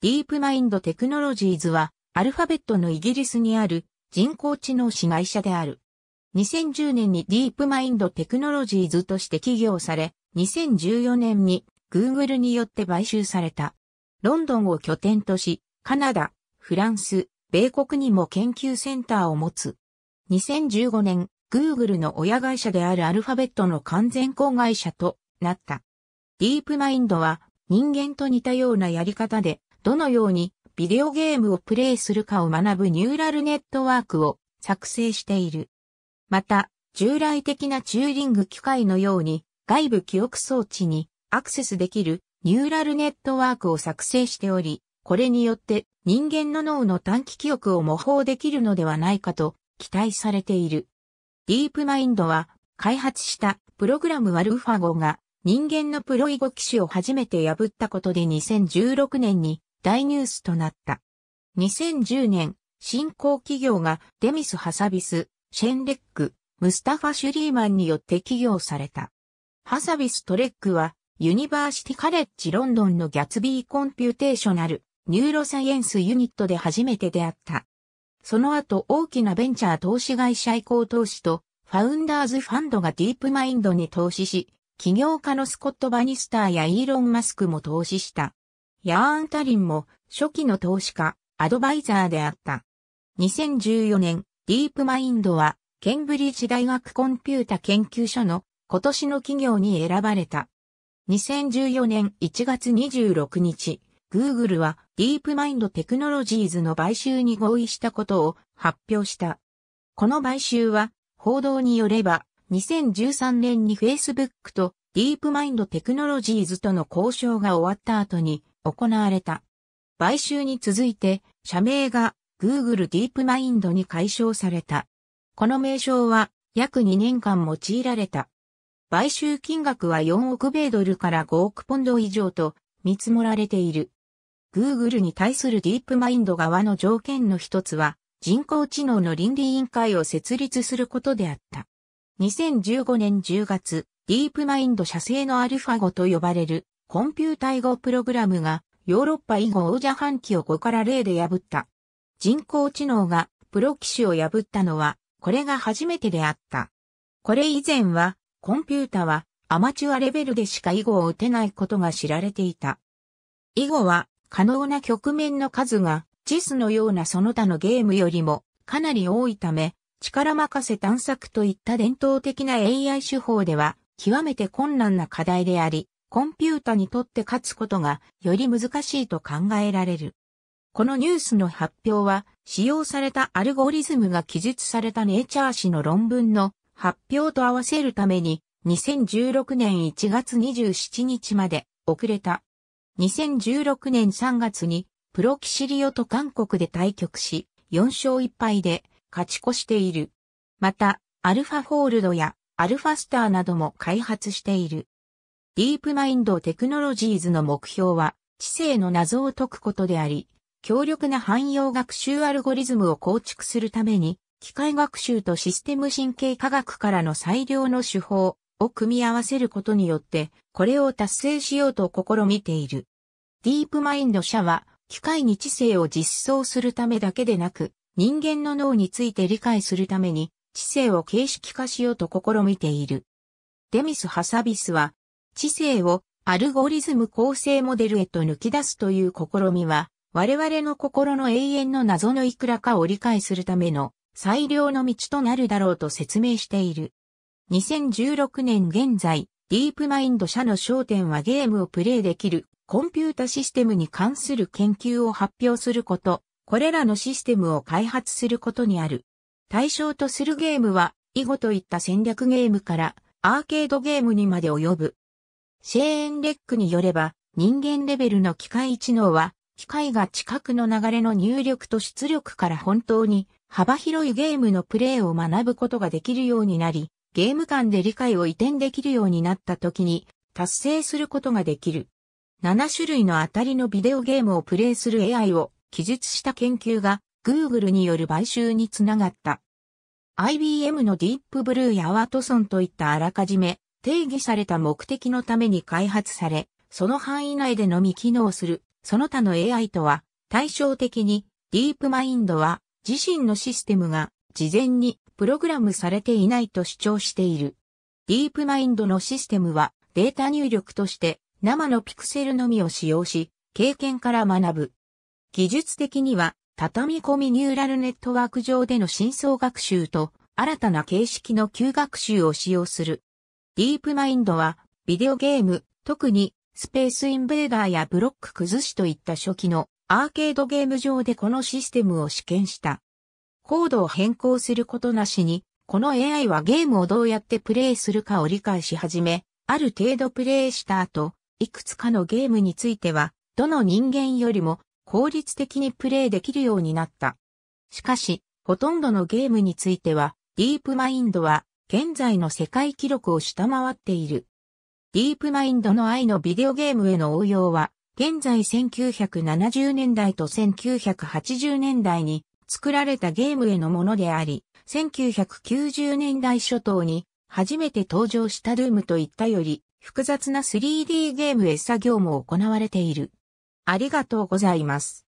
ディープマインドテクノロジーズは、アルファベットのイギリスにある人工知能子会社である。2010年にディープマインドテクノロジーズとして起業され、2014年に Google によって買収された。ロンドンを拠点とし、カナダ、フランス、米国にも研究センターを持つ。2015年、Google の親会社であるアルファベットの完全子会社となった。ディープマインドは人間と似たようなやり方でどのようにビデオゲームをプレイするかを学ぶニューラルネットワークを作成している。また、従来的なチューリング機械のように外部記憶装置にアクセスできるニューラルネットワークを作成しており、これによって人間の脳の短期記憶を模倣できるのではないかと期待されている。ディープマインドは開発したプログラムアルファ号が人間のプロ囲碁機種を初めて破ったことで2016年に大ニュースとなった。2010年、新興企業がデミス・ハサビス、シェンレック、ムスタファ・シュリーマンによって起業された。ハサビストレックは、ユニバーシティカレッジロンドンのギャツビーコンピューテーショナル、ニューロサイエンスユニットで初めて出会った。その後大きなベンチャー投資会社移行投資と、ファウンダーズファンドがディープマインドに投資し、起業家のスコット・バニスターやイーロン・マスクも投資した。ヤーン・タリンも初期の投資家、アドバイザーであった。2014年、ディープマインドは、ケンブリッジ大学コンピュータ研究所の今年の企業に選ばれた。2014年1月26日、Google はディープマインドテクノロジーズの買収に合意したことを発表した。この買収は、報道によれば、2013年に Facebook とディープマインドテクノロジーズとの交渉が終わった後に、行われた。買収に続いて、社名が Google DeepMind に解消された。この名称は約2年間用いられた。買収金額は4億米ドルから5億ポンド以上と見積もられている。Google に対するディープマインド側の条件の一つは人工知能の倫理委員会を設立することであった。2015年10月、ディープマインド社製のアルファ語と呼ばれるコンピュータ囲碁プログラムがヨーロッパ囲碁王者半期を5から0で破った。人工知能がプロ騎士を破ったのはこれが初めてであった。これ以前はコンピュータはアマチュアレベルでしか囲碁を打てないことが知られていた。囲碁は可能な局面の数がチスのようなその他のゲームよりもかなり多いため、力任せ探索といった伝統的な AI 手法では極めて困難な課題であり、コンピュータにとって勝つことがより難しいと考えられる。このニュースの発表は、使用されたアルゴリズムが記述されたネイチャー誌の論文の発表と合わせるために、2016年1月27日まで遅れた。2016年3月にプロキシリオと韓国で対局し、4勝1敗で勝ち越している。また、アルファフォールドやアルファスターなども開発している。ディープマインドテクノロジーズの目標は、知性の謎を解くことであり、強力な汎用学習アルゴリズムを構築するために、機械学習とシステム神経科学からの最良の手法を組み合わせることによって、これを達成しようと試みている。ディープマインド社は、機械に知性を実装するためだけでなく、人間の脳について理解するために、知性を形式化しようと試みている。デミス・ハサビスは、知性をアルゴリズム構成モデルへと抜き出すという試みは、我々の心の永遠の謎のいくらかを理解するための最良の道となるだろうと説明している。2016年現在、ディープマインド社の焦点はゲームをプレイできるコンピュータシステムに関する研究を発表すること、これらのシステムを開発することにある。対象とするゲームは、囲碁といった戦略ゲームからアーケードゲームにまで及ぶシェーン・レックによれば、人間レベルの機械知能は、機械が近くの流れの入力と出力から本当に幅広いゲームのプレイを学ぶことができるようになり、ゲーム間で理解を移転できるようになった時に達成することができる。7種類の当たりのビデオゲームをプレイする AI を記述した研究が Google による買収につながった。IBM のディープブルーやワトソンといったあらかじめ定義された目的のために開発され、その範囲内でのみ機能する、その他の AI とは対照的に、ディープマインドは自身のシステムが事前にプログラムされていないと主張している。ディープマインドのシステムはデータ入力として生のピクセルのみを使用し、経験から学ぶ。技術的には畳み込みニューラルネットワーク上での深層学習と新たな形式の旧学習を使用する。ディープマインドは、ビデオゲーム、特に、スペースインベーダーやブロック崩しといった初期のアーケードゲーム上でこのシステムを試験した。コードを変更することなしに、この AI はゲームをどうやってプレイするかを理解し始め、ある程度プレイした後、いくつかのゲームについては、どの人間よりも効率的にプレイできるようになった。しかし、ほとんどのゲームについては、ディープマインドは現在の世界記録を下回っている。ディープマインドの愛のビデオゲームへの応用は、現在1970年代と1980年代に作られたゲームへのものであり、1990年代初頭に初めて登場したルームといったより複雑な 3D ゲームへ作業も行われている。ありがとうございます。